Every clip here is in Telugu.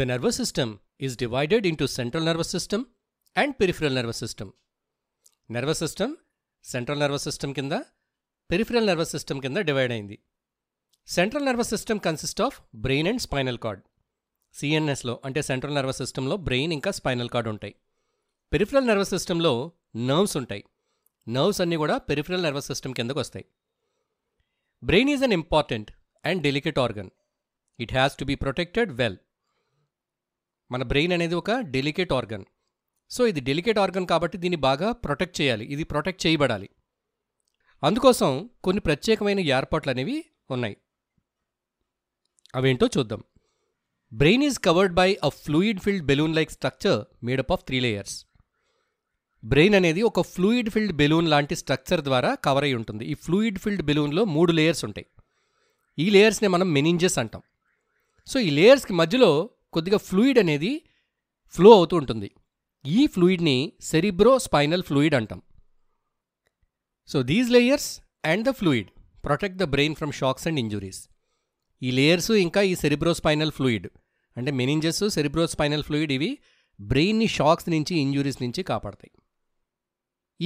The nervous system is divided into central nervous system and peripheral nervous system. nervous system central nervous system కింద పెరిఫిరల్ నర్వస్ సిస్టమ్ కింద డివైడ్ అయింది central nervous system consist of brain and spinal cord సిఎన్ఎస్లో అంటే సెంట్రల్ నర్వస్ సిస్టంలో బ్రెయిన్ ఇంకా స్పైనల్ కార్డ్ ఉంటాయి పెరిఫిరల్ నర్వస్ సిస్టంలో నర్వ్స్ ఉంటాయి నర్వ్స్ అన్నీ కూడా పెరిఫిరల్ నర్వస్ సిస్టమ్ కిందకు వస్తాయి Brain is an important and delicate organ it has to be protected well మన బ్రెయిన్ అనేది ఒక డెలికేట్ ఆర్గన్ సో ఇది డెలికేట్ ఆర్గన్ కాబట్టి దీన్ని బాగా ప్రొటెక్ట్ చేయాలి ఇది ప్రొటెక్ట్ చేయబడాలి అందుకోసం కొన్ని ప్రత్యేకమైన ఏర్పాట్లు అనేవి ఉన్నాయి అవేంటో చూద్దాం brain is covered by a fluid filled balloon like structure made up of three layers brain అనేది ఒక ఫ్లూయిడ్ ఫిల్డ్ బెలూన్ లాంటి స్ట్రక్చర్ ద్వారా కవర్ అయి ఉంటుంది ఈ ఫ్లూయిడ్ ఫిల్డ్ బెలూన్లో మూడు లేయర్స్ ఉంటాయి ఈ లేయర్స్ని మనం మెనింజెస్ అంటాం సో ఈ లేయర్స్కి మధ్యలో కొద్దిగా ఫ్లూయిడ్ అనేది ఫ్లో అవుతూ ఉంటుంది ఈ ఫ్లూయిడ్ని సెరిబ్రో స్పైనల్ ఫ్లూయిడ్ అంటాం so these layers and the fluid protect the brain from shocks and injuries ఈ లేయర్స్ ఇంకా ఈ సెరిబ్రో స్పైనల్ ఫ్లూయిడ్ అంటే మెనింజెస్ సెరిబ్రో స్పైనల్ ఫ్లూయిడ్ ఇవి బ్రెయిన్ని షాక్స్ నుంచి ఇంజురీస్ నుంచి కాపాడతాయి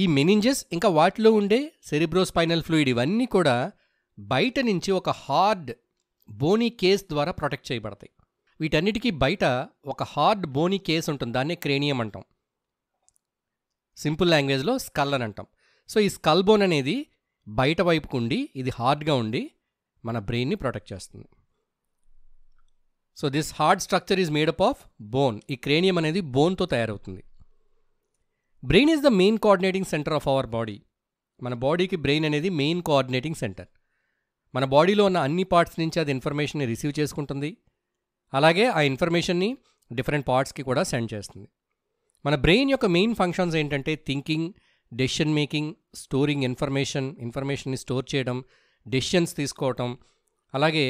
ఈ మెనింజెస్ ఇంకా వాటిలో ఉండే సెరిబ్రోస్పైనల్ ఫ్లూయిడ్ ఇవన్నీ కూడా బయట నుంచి ఒక హార్డ్ బోనీ కేస్ ద్వారా ప్రొటెక్ట్ చేయబడతాయి వీటన్నిటికీ బయట ఒక హార్డ్ బోనీ కేస్ ఉంటుంది దాన్నే క్రేనియం అంటాం సింపుల్ లాంగ్వేజ్లో స్కల్ అని అంటాం సో ఈ స్కల్ బోన్ అనేది బయట వైపుకు ఉండి ఇది హార్డ్గా ఉండి మన బ్రెయిన్ని ప్రొటెక్ట్ చేస్తుంది so this hard structure is made up of bone ఈ క్రేనియం అనేది బోన్తో తయారవుతుంది brain is the main coordinating centre of our body మన బాడీకి బ్రెయిన్ అనేది మెయిన్ కోఆర్డినేటింగ్ సెంటర్ మన బాడీలో ఉన్న అన్ని పార్ట్స్ నుంచి అది ఇన్ఫర్మేషన్ని రిసీవ్ చేసుకుంటుంది అలాగే ఆ ఇన్ఫర్మేషన్ని డిఫరెంట్ పార్ట్స్కి కూడా సెండ్ చేస్తుంది మన బ్రెయిన్ యొక్క మెయిన్ ఫంక్షన్స్ ఏంటంటే thinking decision making storing information ఇన్ఫర్మేషన్ని స్టోర్ చేయడం డెసిషన్స్ తీసుకోవటం అలాగే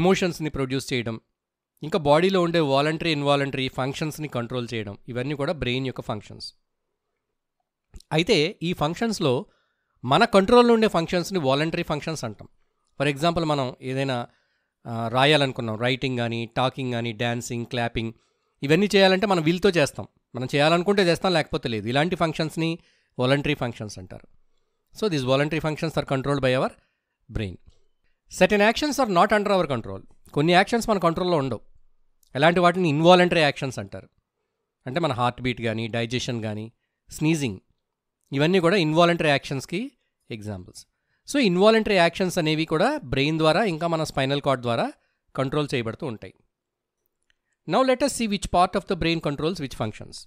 ఎమోషన్స్ని ప్రొడ్యూస్ చేయడం ఇంకా బాడీలో ఉండే వాలంటరీ ఇన్వాలంటరీ ఫంక్షన్స్ని కంట్రోల్ చేయడం ఇవన్నీ కూడా బ్రెయిన్ యొక్క ఫంక్షన్స్ అయితే ఈ ఫంక్షన్స్లో మన కంట్రోల్లో ఉండే ఫంక్షన్స్ని వాలంటరీ ఫంక్షన్స్ అంటాం ఫర్ ఎగ్జాంపుల్ మనం ఏదైనా రాయాలనుకున్నాం రైటింగ్ కానీ టాకింగ్ కానీ డ్యాన్సింగ్ క్లాపింగ్ ఇవన్నీ చేయాలంటే మనం వీల్తో చేస్తాం మనం చేయాలనుకుంటే చేస్తాం లేకపోతే లేదు ఇలాంటి ఫంక్షన్స్ని వాలంటరీ ఫంక్షన్స్ అంటారు so these voluntary functions are controlled by our brain certain actions are not under our control కొన్ని యాక్షన్స్ మన కంట్రోల్లో ఉండవు ఎలాంటి వాటిని ఇన్వాలంటరీ యాక్షన్స్ అంటారు అంటే మన హార్ట్ బీట్ కానీ డైజెషన్ కానీ స్నీజింగ్ ఇవన్నీ కూడా ఇన్వాలంటరీ యాక్షన్స్కి ఎగ్జాంపుల్స్ సో ఇన్వాలంటరీ యాక్షన్స్ అనేవి కూడా బ్రెయిన్ ద్వారా ఇంకా మన స్పైనల్ కార్డ్ ద్వారా కంట్రోల్ చేయబడుతూ ఉంటాయి now let us see which part of the brain controls which functions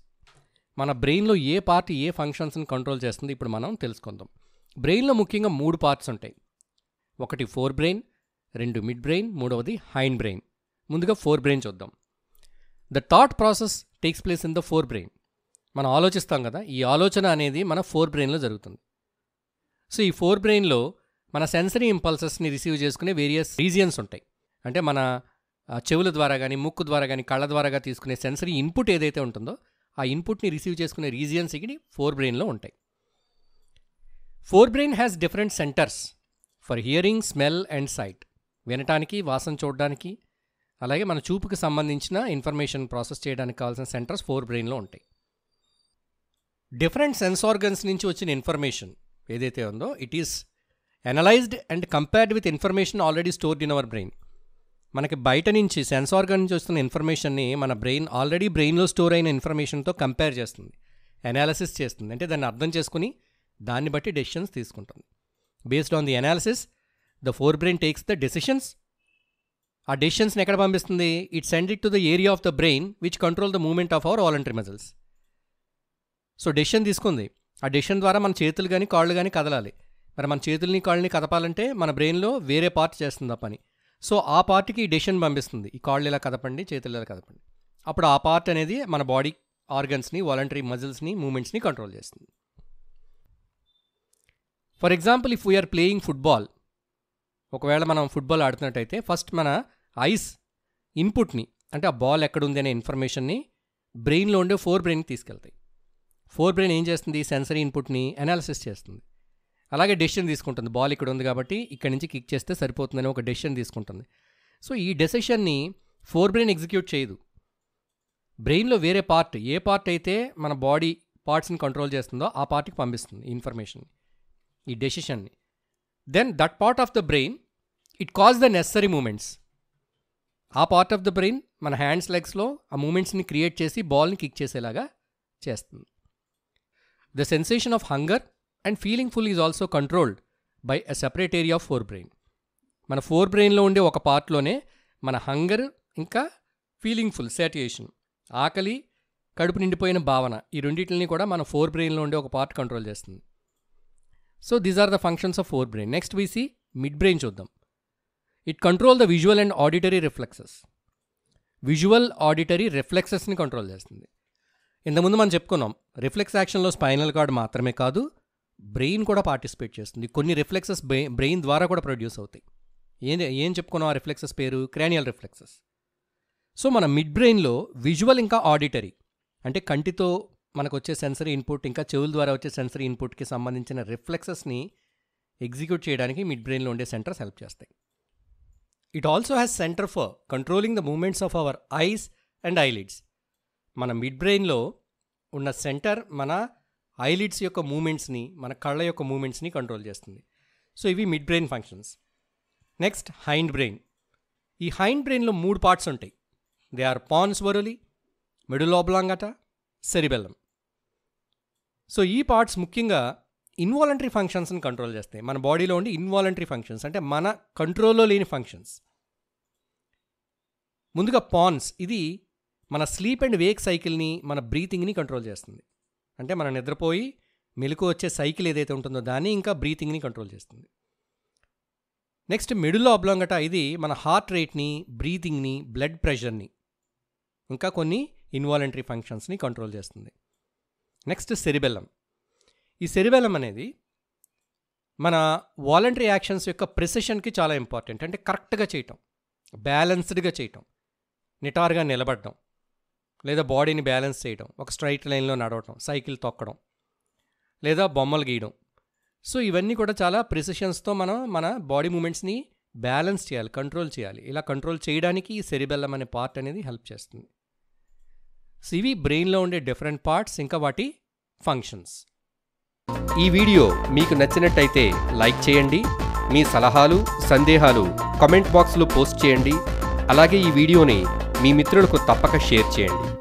మన బ్రెయిన్లో ఏ పార్ట్ ఏ ఫంక్షన్స్ని కంట్రోల్ చేస్తుంది ఇప్పుడు మనం తెలుసుకుందాం బ్రెయిన్లో ముఖ్యంగా మూడు పార్ట్స్ ఉంటాయి ఒకటి ఫోర్ బ్రెయిన్ రెండు మిడ్ బ్రెయిన్ మూడవది హైండ్ బ్రెయిన్ ముందుగా ఫోర్ బ్రెయిన్ చూద్దాం the thought process takes place in the forebrain మనం ఆలోచిస్తాం కదా ఈ ఆలోచన అనేది మన ఫోర్ బ్రెయిన్లో జరుగుతుంది సో ఈ ఫోర్ బ్రెయిన్లో మన సెన్సరీ ఇంపల్సెస్ని రిసీవ్ చేసుకునే వేరియస్ రీజియన్స్ ఉంటాయి అంటే మన చెవుల ద్వారా కానీ ముక్కు ద్వారా కానీ కళ్ళ ద్వారాగా తీసుకునే సెన్సరీ ఇన్పుట్ ఏదైతే ఉంటుందో ఆ ఇన్పుట్ని రిసీవ్ చేసుకునే రీజియన్స్ ఇవి ఫోర్ బ్రెయిన్లో ఉంటాయి forebrain has different centres for hearing smell and sight వినటానికి వాసన చూడడానికి అలాగే మన చూపుకి సంబంధించిన ఇన్ఫర్మేషన్ ప్రాసెస్ చేయడానికి కావాల్సిన సెంటర్స్ ఫోర్ బ్రెయిన్లో ఉంటాయి డిఫరెంట్ సెన్స్ ఆర్గన్స్ నుంచి వచ్చిన ఇన్ఫర్మేషన్ ఏదైతే ఉందో it is analysed and compared with information already stored in our brain మనకి బయట నుంచి సెన్స్ ఆర్గన్ నుంచి వస్తున్న ఇన్ఫర్మేషన్ని మన బ్రెయిన్ ఆల్రెడీ బ్రెయిన్లో స్టోర్ అయిన ఇన్ఫర్మేషన్తో కంపేర్ చేస్తుంది అనాలిసిస్ చేస్తుంది అంటే దాన్ని అర్థం చేసుకుని దాన్ని బట్టి డెసిషన్స్ తీసుకుంటుంది based on the analysis the forebrain takes the decisions ఆ డెసిషన్స్ని ఎక్కడ పంపిస్తుంది it send it to the area of the brain which control the movement of our voluntary muscles so decision తీసుకుంది ఆ డెసిషన్ ద్వారా మన చేతులు కానీ కాళ్ళు కానీ కదలాలి మరి మన చేతుల్ని కాళ్ళని కదపాలంటే మన బ్రెయిన్లో వేరే పార్ట్ చేస్తుంది ఆ పని సో ఆ పార్ట్కి ఈ డెసిషన్ పంపిస్తుంది ఈ కాళ్ళు ఇలా కదపండి చేతులు ఇలా కదపండి అప్పుడు ఆ పార్ట్ అనేది మన బాడీ ఆర్గన్స్ని వాలంటరీ మజిల్స్ని మూమెంట్స్ని కంట్రోల్ చేస్తుంది for example if we are playing football ఒకవేళ మనం ఫుట్బాల్ ఆడుతున్నట్టయితే ఫస్ట్ మన ఐస్ ఇన్పుట్ని అంటే ఆ బాల్ ఎక్కడుంది అనే ఇన్ఫర్మేషన్ని బ్రెయిన్లో ఉండే ఫోర్ బ్రెయిన్కి తీసుకెళ్తాయి ఫోర్ బ్రెయిన్ ఏం చేస్తుంది సెన్సరీ ఇన్పుట్ని అనాలిసిస్ చేస్తుంది అలాగే డెసిషన్ తీసుకుంటుంది బాల్ ఇక్కడ ఉంది కాబట్టి ఇక్కడ నుంచి కిక్ చేస్తే సరిపోతుందని ఒక డెసిషన్ తీసుకుంటుంది సో ఈ డెసిషన్ని ఫోర్ బ్రెయిన్ ఎగ్జిక్యూట్ చేయదు బ్రెయిన్లో వేరే పార్ట్ ఏ పార్ట్ అయితే మన బాడీ పార్ట్స్ని కంట్రోల్ చేస్తుందో ఆ పార్ట్కి పంపిస్తుంది ఇన్ఫర్మేషన్ ఈ డెసిషన్ని then that part of the brain it cause the necessary movements ఆ పార్ట్ ఆఫ్ ద బ్రెయిన్ మన హ్యాండ్స్ లెగ్స్లో ఆ మూమెంట్స్ని క్రియేట్ చేసి బాల్ని కిక్ చేసేలాగా చేస్తుంది the sensation of hunger and feeling full is also controlled by a separate area of forebrain మన ఫోర్ బ్రెయిన్లో ఉండే ఒక పార్ట్లోనే మన హంగర్ ఇంకా ఫీలింగ్ ఫుల్ సాటియేషన్ ఆకలి కడుపు నిండిపోయిన భావన ఈ రెండింటిని కూడా మన ఫోర్ బ్రెయిన్లో ఉండే ఒక పార్ట్ కంట్రోల్ చేస్తుంది so these are the functions of forebrain next we see midbrain చూద్దాం it control the visual and auditory reflexes visual auditory రిఫ్లెక్సెస్ని కంట్రోల్ చేస్తుంది ఇంతకుముందు మనం చెప్పుకున్నాం రిఫ్లెక్స్ యాక్షన్లో స్పైనల్ కార్డ్ మాత్రమే కాదు బ్రెయిన్ కూడా పార్టిసిపేట్ చేస్తుంది కొన్ని రిఫ్లెక్సెస్ బ్రెయిన్ ద్వారా కూడా ప్రొడ్యూస్ అవుతాయి ఏం ఏం చెప్పుకున్నాం ఆ రిఫ్లెక్సెస్ పేరు క్రానియల్ రిఫ్లెక్సెస్ సో మన మిడ్ బ్రెయిన్లో విజువల్ ఇంకా ఆడిటరీ అంటే కంటితో మనకు వచ్చే సెన్సరీ ఇన్పుట్ ఇంకా చెవుల ద్వారా వచ్చే సెన్సరీ ఇన్పుట్కి సంబంధించిన రిఫ్లెక్సెస్ని ఎగ్జిక్యూట్ చేయడానికి మిడ్ బ్రెయిన్లో ఉండే సెంటర్స్ హెల్ప్ చేస్తాయి it also has centre for controlling the movements of our eyes and eyelids మన మిడ్ బ్రెయిన్లో ఉన్న సెంటర్ మన ఐలిడ్స్ యొక్క మూమెంట్స్ని మన కళ్ళ యొక్క మూమెంట్స్ని కంట్రోల్ చేస్తుంది సో ఇవి midbrain functions next hindbrain ఈ హైండ్ బ్రెయిన్లో మూడు పార్ట్స్ ఉంటాయి they are pons varolii medulla oblongata cerebellum so ఈ పార్ట్స్ ముఖ్యంగా ఇన్వాలంటరీ ఫంక్షన్స్ని కంట్రోల్ చేస్తాయి మన బాడీలో ఉండి ఇన్వాలంటరీ ఫంక్షన్స్ అంటే మన కంట్రోల్లో లేని ఫంక్షన్స్ ముందుగా పాన్స్ ఇది మన స్లీప్ అండ్ వేక్ సైకిల్ని మన బ్రీతింగ్ని కంట్రోల్ చేస్తుంది అంటే మనం నిద్రపోయి మెలకు వచ్చే సైకిల్ ఏదైతే ఉంటుందో దాన్ని ఇంకా బ్రీతింగ్ని కంట్రోల్ చేస్తుంది నెక్స్ట్ మిడిల్ అబ్లాంగట ఇది మన హార్ట్ రేట్ని బ్రీతింగ్ని బ్లడ్ ప్రెషర్ని ఇంకా కొన్ని ఇన్వాలంటరీ ఫంక్షన్స్ని కంట్రోల్ చేస్తుంది నెక్స్ట్ సెరిబెల్లం ఈ సెరివెలం అనేది మన వాలంటరీ యాక్షన్స్ యొక్క ప్రిసెషన్కి చాలా ఇంపార్టెంట్ అంటే కరెక్ట్గా చేయటం బ్యాలెన్స్డ్గా చేయటం నిటారుగా నిలబడడం లేదా బాడీని బ్యాలెన్స్ చేయడం ఒక స్ట్రైట్ లైన్లో నడవటం సైకిల్ తొక్కడం లేదా బొమ్మలు గీయడం సో ఇవన్నీ కూడా చాలా ప్రిసిషన్స్తో మనం మన బాడీ మూమెంట్స్ని బ్యాలెన్స్ చేయాలి కంట్రోల్ చేయాలి ఇలా కంట్రోల్ చేయడానికి ఈ సెరిబెల్లం అనే పార్ట్ అనేది హెల్ప్ చేస్తుంది సివి బ్రెయిన్లో ఉండే డిఫరెంట్ పార్ట్స్ ఇంకా వాటి ఫంక్షన్స్ ఈ వీడియో మీకు నచ్చినట్టయితే లైక్ చేయండి మీ సలహాలు సందేహాలు కమెంట్ బాక్స్లో పోస్ట్ చేయండి అలాగే ఈ వీడియోని మీ మిత్రులకు తప్పక షేర్ చేయండి